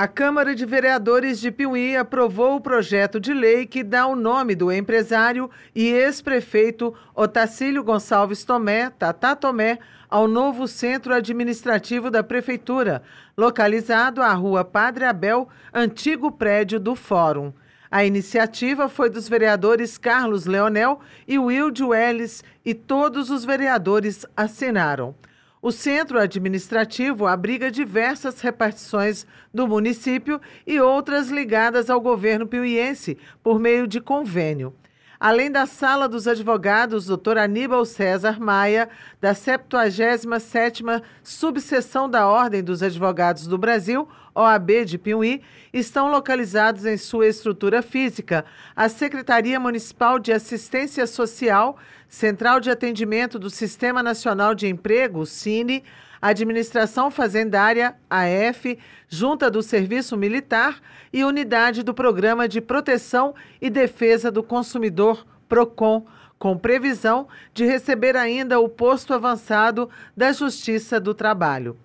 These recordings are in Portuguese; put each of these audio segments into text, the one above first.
A Câmara de Vereadores de Piuí aprovou o projeto de lei que dá o nome do empresário e ex-prefeito Otacílio Gonçalves Tomé, Tatá Tomé, ao novo centro administrativo da Prefeitura, localizado à Rua Padre Abel, antigo prédio do Fórum. A iniciativa foi dos vereadores Carlos Leonel e Wilde Welles e todos os vereadores assinaram. O centro administrativo abriga diversas repartições do município e outras ligadas ao governo piuiense por meio de convênio. Além da Sala dos Advogados, Dr. Aníbal César Maia, da 77ª Subseção da Ordem dos Advogados do Brasil, OAB de Piuí estão localizados em sua estrutura física a Secretaria Municipal de Assistência Social, Central de Atendimento do Sistema Nacional de Emprego, CINE, Administração Fazendária, AF, Junta do Serviço Militar e Unidade do Programa de Proteção e Defesa do Consumidor, PROCON, com previsão de receber ainda o posto avançado da Justiça do Trabalho.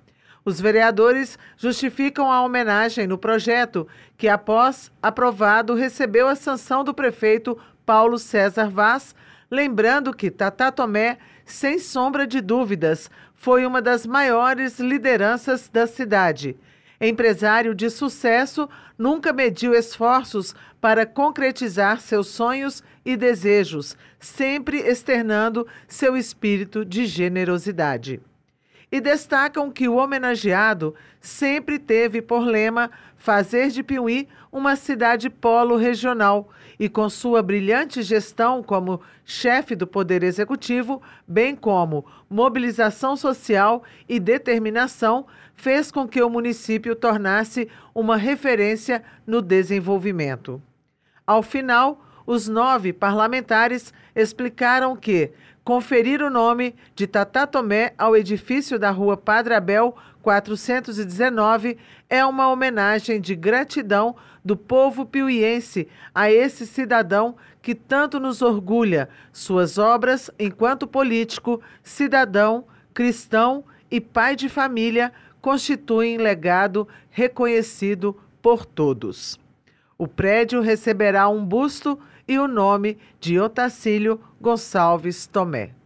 Os vereadores justificam a homenagem no projeto, que, após aprovado, recebeu a sanção do prefeito Paulo César Vaz, lembrando que Tata Tomé, sem sombra de dúvidas, foi uma das maiores lideranças da cidade. Empresário de sucesso, nunca mediu esforços para concretizar seus sonhos e desejos, sempre externando seu espírito de generosidade e destacam que o homenageado sempre teve por lema fazer de Piuí uma cidade polo regional e com sua brilhante gestão como chefe do Poder Executivo, bem como mobilização social e determinação, fez com que o município tornasse uma referência no desenvolvimento. Ao final, os nove parlamentares explicaram que conferir o nome de Tata Tomé ao edifício da rua Padre Abel 419 é uma homenagem de gratidão do povo piuiense a esse cidadão que tanto nos orgulha, suas obras enquanto político, cidadão, cristão e pai de família constituem legado reconhecido por todos. O prédio receberá um busto e o nome de Otacílio Gonçalves Tomé.